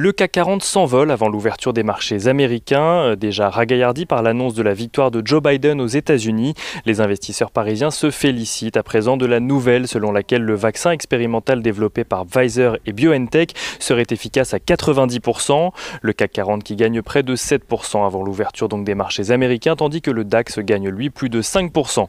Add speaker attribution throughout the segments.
Speaker 1: Le CAC 40 s'envole avant l'ouverture des marchés américains, euh, déjà ragaillardi par l'annonce de la victoire de Joe Biden aux États-Unis. Les investisseurs parisiens se félicitent à présent de la nouvelle selon laquelle le vaccin expérimental développé par Pfizer et BioNTech serait efficace à 90%. Le CAC 40 qui gagne près de 7% avant l'ouverture donc des marchés américains, tandis que le DAX gagne lui plus de 5%.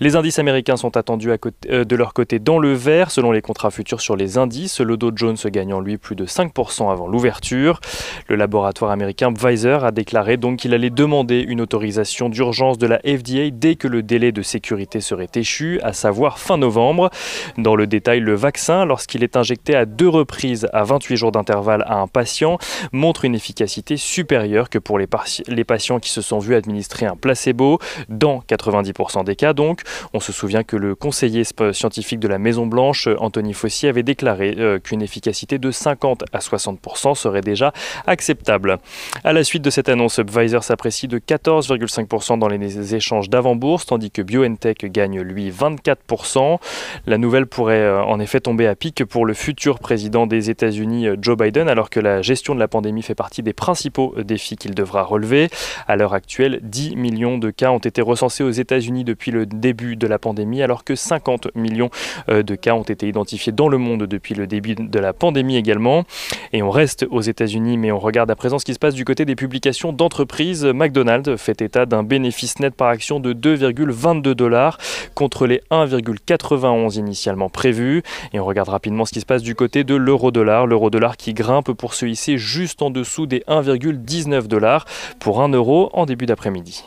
Speaker 1: Les indices américains sont attendus euh, de leur côté dans le vert selon les contrats futurs sur les indices. Le Dow Jones gagnant lui plus de 5% avant l'ouverture l'ouverture. Le laboratoire américain Pfizer a déclaré donc qu'il allait demander une autorisation d'urgence de la FDA dès que le délai de sécurité serait échu, à savoir fin novembre. Dans le détail, le vaccin, lorsqu'il est injecté à deux reprises à 28 jours d'intervalle à un patient, montre une efficacité supérieure que pour les, patients qui se sont vus administrer un placebo, dans 90% des cas donc. On se souvient que le conseiller scientifique de la Maison Blanche, Anthony Fauci, avait déclaré euh, qu'une efficacité de 50 à 60% serait déjà acceptable. À la suite de cette annonce, Pfizer s'apprécie de 14,5% dans les échanges d'avant-bourse, tandis que BioNTech gagne lui 24%. La nouvelle pourrait euh, en effet tomber à pic pour le futur président des États-Unis, euh, Joe Biden, alors que la gestion de la pandémie fait partie des principaux euh, défis qu'il devra relever. À l'heure actuelle, 10 millions de cas ont été recensés aux États-Unis depuis le début de la pandémie, alors que 50 millions de cas ont été identifiés dans le monde depuis le début de la pandémie également. Et on reste aux États-Unis, mais on regarde à présent ce qui se passe du côté des publications d'entreprises. McDonald's fait état d'un bénéfice net par action de 2,22 dollars contre les 1,91 initialement prévus. Et on regarde rapidement ce qui se passe du côté de l'euro-dollar. L'euro-dollar qui grimpe pour se hisser juste en dessous des 1,19 dollars pour 1 euro en début d'après-midi.